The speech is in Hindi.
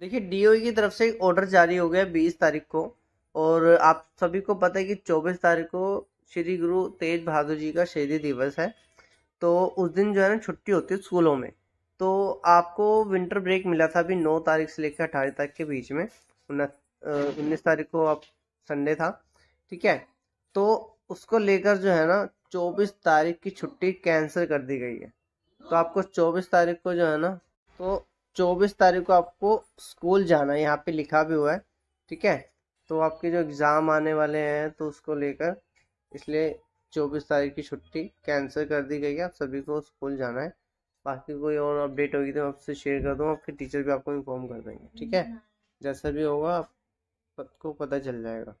देखिए डीओई e की तरफ से एक ऑर्डर जारी हो गया बीस तारीख को और आप सभी को पता है कि चौबीस तारीख को श्री गुरु तेज बहादुर जी का शहीदी दिवस है तो उस दिन जो है ना छुट्टी होती है स्कूलों में तो आपको विंटर ब्रेक मिला था अभी नौ तारीख से लेकर अठारह तारीख के बीच में उन्नीस तारीख को आप संडे था ठीक है तो उसको लेकर जो है ना चौबीस तारीख की छुट्टी कैंसिल कर दी गई है तो आपको चौबीस तारीख को जो है ना तो चौबीस तारीख को आपको स्कूल जाना है यहाँ पे लिखा भी हुआ है ठीक है तो आपके जो एग्ज़ाम आने वाले हैं तो उसको लेकर इसलिए चौबीस तारीख की छुट्टी कैंसिल कर दी गई है आप सभी को स्कूल जाना है बाकी कोई और अपडेट होगी तो आपसे शेयर कर दूँ आपके टीचर भी आपको इन्फॉर्म कर देंगे ठीक है हाँ। जैसा भी होगा आपको पता चल जाएगा